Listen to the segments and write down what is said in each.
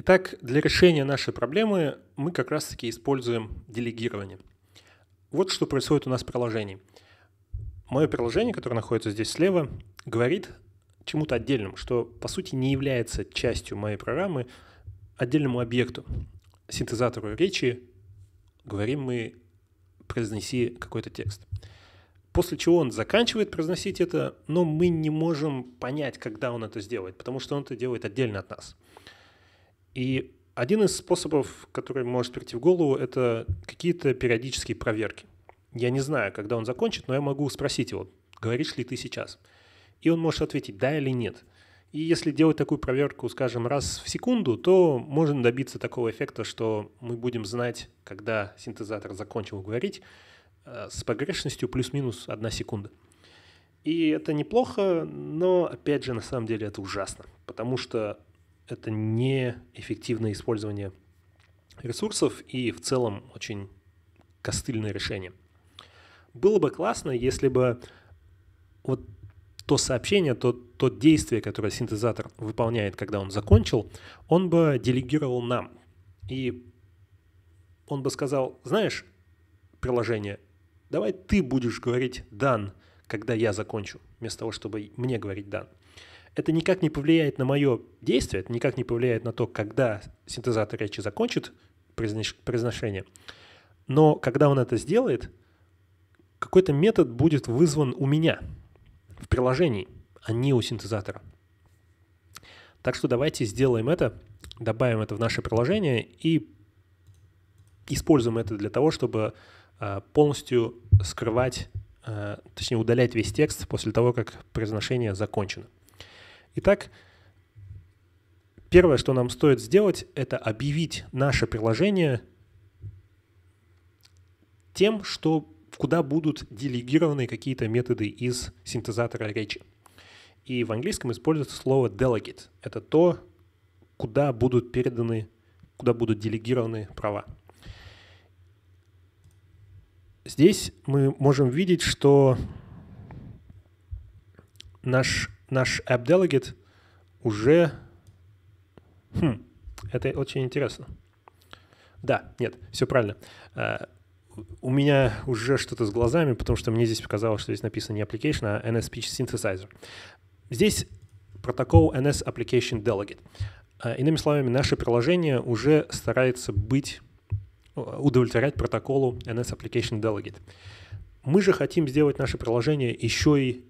Итак, для решения нашей проблемы мы как раз-таки используем делегирование. Вот что происходит у нас в приложении. Мое приложение, которое находится здесь слева, говорит чему-то отдельному, что по сути не является частью моей программы, отдельному объекту, синтезатору речи, говорим мы «произнеси какой-то текст». После чего он заканчивает произносить это, но мы не можем понять, когда он это сделает, потому что он это делает отдельно от нас. И один из способов, который может прийти в голову, это какие-то периодические проверки. Я не знаю, когда он закончит, но я могу спросить его, говоришь ли ты сейчас? И он может ответить да или нет. И если делать такую проверку, скажем, раз в секунду, то можно добиться такого эффекта, что мы будем знать, когда синтезатор закончил говорить, э, с погрешностью плюс-минус одна секунда. И это неплохо, но опять же, на самом деле это ужасно, потому что это неэффективное использование ресурсов и в целом очень костыльное решение. Было бы классно, если бы вот то сообщение, то, то действие, которое синтезатор выполняет, когда он закончил, он бы делегировал нам. И он бы сказал, знаешь, приложение, давай ты будешь говорить «дан», когда я закончу, вместо того, чтобы мне говорить «дан» это никак не повлияет на мое действие, это никак не повлияет на то, когда синтезатор речи закончит произношение. Но когда он это сделает, какой-то метод будет вызван у меня в приложении, а не у синтезатора. Так что давайте сделаем это, добавим это в наше приложение и используем это для того, чтобы а, полностью скрывать, а, точнее удалять весь текст после того, как произношение закончено. Итак, первое, что нам стоит сделать, это объявить наше приложение тем, что куда будут делегированы какие-то методы из синтезатора речи. И в английском используется слово delegate. Это то, куда будут переданы, куда будут делегированы права. Здесь мы можем видеть, что наш наш app delegate уже... Хм, это очень интересно. Да, нет, все правильно. А, у меня уже что-то с глазами, потому что мне здесь показалось, что здесь написано не application, а NS Speech Synthesizer. Здесь протокол NS Application Delegate. А, иными словами, наше приложение уже старается быть, удовлетворять протоколу NS Application Delegate. Мы же хотим сделать наше приложение еще и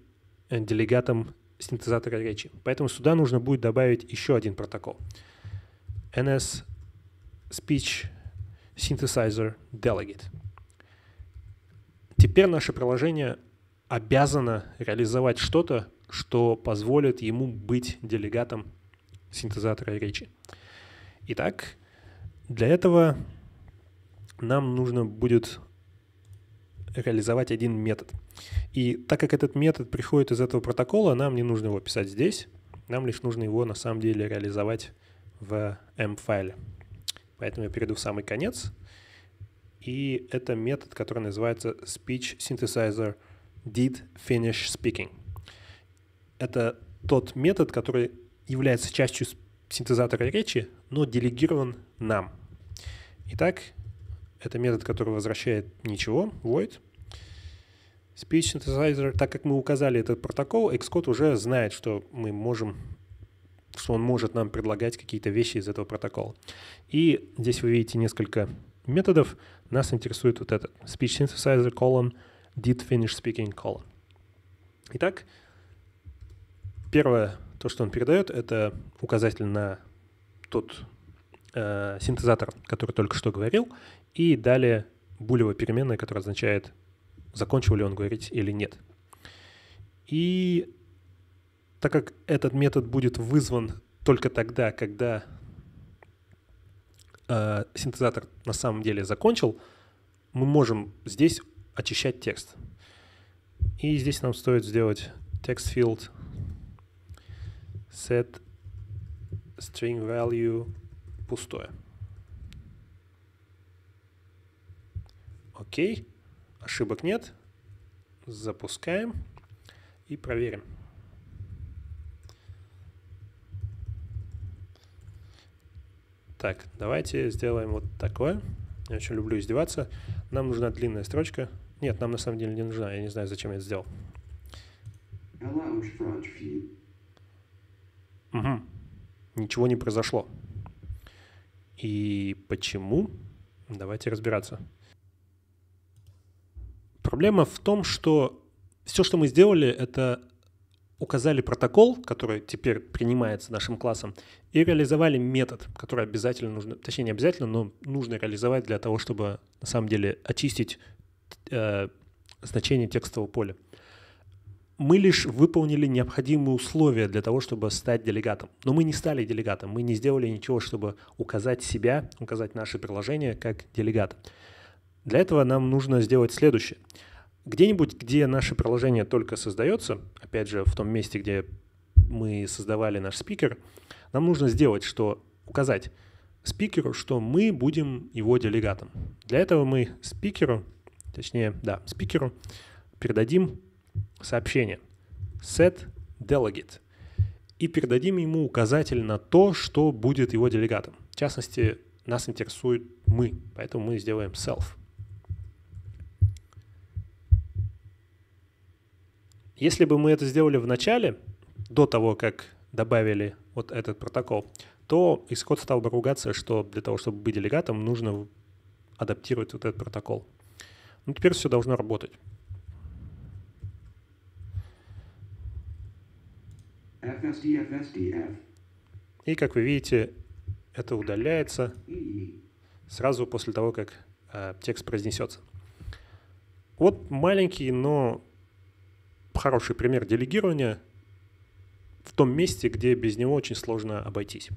э, делегатом синтезатора речи. Поэтому сюда нужно будет добавить еще один протокол. NS Speech Synthesizer Delegate. Теперь наше приложение обязано реализовать что-то, что позволит ему быть делегатом синтезатора речи. Итак, для этого нам нужно будет реализовать один метод. И так как этот метод приходит из этого протокола, нам не нужно его писать здесь, нам лишь нужно его на самом деле реализовать в M-файле. Поэтому я перейду в самый конец. И это метод, который называется Speech Synthesizer Did Finish Speaking. Это тот метод, который является частью синтезатора речи, но делегирован нам. Итак, это метод, который возвращает ничего, void. Speech synthesizer, так как мы указали этот протокол, Xcode уже знает, что мы можем что он может нам предлагать какие-то вещи из этого протокола. И здесь вы видите несколько методов. Нас интересует вот этот speech synthesizer colon did finish speaking colon. Итак, первое, то, что он передает, это указатель на тот э, синтезатор, который только что говорил, и далее булевая переменная, которая означает, закончил ли он говорить или нет. И так как этот метод будет вызван только тогда, когда э, синтезатор на самом деле закончил, мы можем здесь очищать текст. И здесь нам стоит сделать text field set string value пустое. Окей, ошибок нет. Запускаем и проверим. Так, давайте сделаем вот такое. Я очень люблю издеваться. Нам нужна длинная строчка. Нет, нам на самом деле не нужна. Я не знаю, зачем я это сделал. Угу. Ничего не произошло и почему, давайте разбираться. Проблема в том, что все, что мы сделали, это указали протокол, который теперь принимается нашим классом, и реализовали метод, который обязательно нужно, точнее не обязательно, но нужно реализовать для того, чтобы на самом деле очистить э, значение текстового поля мы лишь выполнили необходимые условия для того, чтобы стать делегатом. Но мы не стали делегатом, мы не сделали ничего, чтобы указать себя, указать наше приложение как делегат. Для этого нам нужно сделать следующее. Где-нибудь, где наше приложение только создается, опять же, в том месте, где мы создавали наш спикер, нам нужно сделать, что указать спикеру, что мы будем его делегатом. Для этого мы спикеру, точнее, да, спикеру передадим сообщение set delegate и передадим ему указатель на то, что будет его делегатом. В частности, нас интересует мы, поэтому мы сделаем self. Если бы мы это сделали в начале, до того, как добавили вот этот протокол, то исход стал бы ругаться, что для того, чтобы быть делегатом, нужно адаптировать вот этот протокол. Ну теперь все должно работать. SDF, SDF. И, как вы видите, это удаляется сразу после того, как э, текст произнесется. Вот маленький, но хороший пример делегирования в том месте, где без него очень сложно обойтись.